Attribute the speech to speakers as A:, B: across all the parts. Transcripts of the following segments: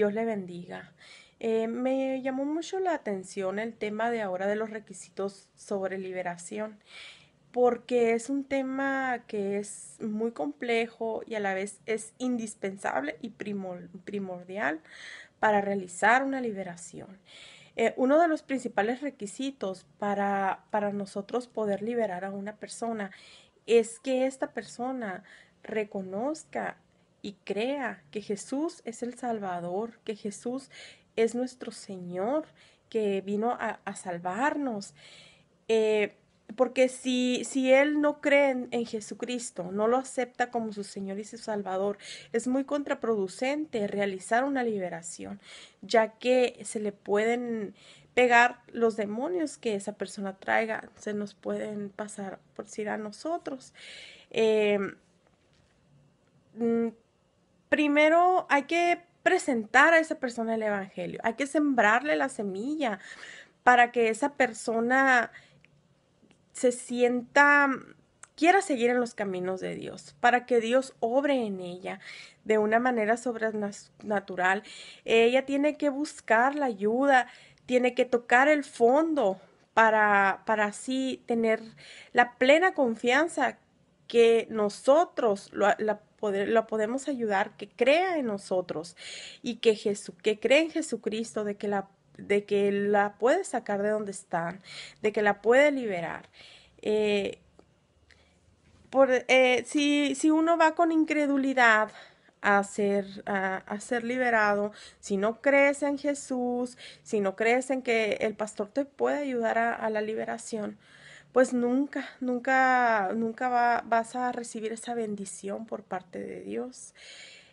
A: Dios le bendiga. Eh, me llamó mucho la atención el tema de ahora de los requisitos sobre liberación, porque es un tema que es muy complejo y a la vez es indispensable y primordial para realizar una liberación. Eh, uno de los principales requisitos para, para nosotros poder liberar a una persona es que esta persona reconozca y crea que Jesús es el Salvador, que Jesús es nuestro Señor, que vino a, salvarnos. Eh, porque si, si él no cree en, Jesucristo, no lo acepta como su Señor y su Salvador, es muy contraproducente realizar una liberación, ya que se le pueden pegar los demonios que esa persona traiga, se nos pueden pasar por si a nosotros. Eh, mm, primero hay que presentar a esa persona el Evangelio, hay que sembrarle la semilla para que esa persona se sienta, quiera seguir en los caminos de Dios, para que Dios obre en ella de una manera sobrenatural. Ella tiene que buscar la ayuda, tiene que tocar el fondo para, para así tener la plena confianza que nosotros, la lo podemos ayudar, que crea en nosotros y que, Jesús, que cree en Jesucristo, de que, la, de que la puede sacar de donde está, de que la puede liberar. Eh, por, eh, si, si uno va con incredulidad, a ser, a, ser, liberado, si no crees en Jesús, si no crees en que el pastor te puede ayudar a la liberación, pues nunca, nunca, nunca vas a recibir esa bendición por parte de Dios.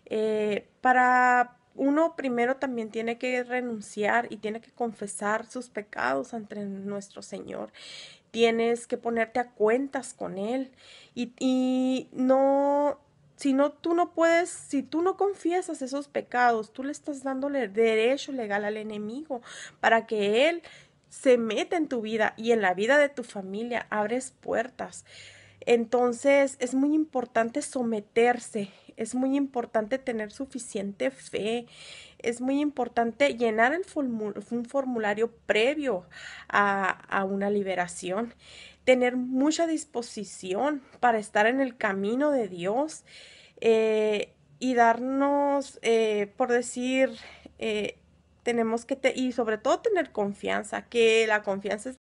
A: Eh, para uno primero también tiene que renunciar y tiene que confesar sus pecados ante nuestro Señor. Tienes que ponerte a cuentas con Él. Y, y no, si no, tú no puedes, si tú no confiesas esos pecados, tú le estás dándole derecho legal al enemigo para que Él se mete en tu vida y en la vida de tu familia, abres puertas. Entonces es muy importante someterse, es muy importante tener suficiente fe, es muy importante llenar un formulario previo a, una liberación, tener mucha disposición para estar en el camino de Dios eh, y darnos, eh, por decir, eh, tenemos que, te y sobre todo tener confianza, que la confianza es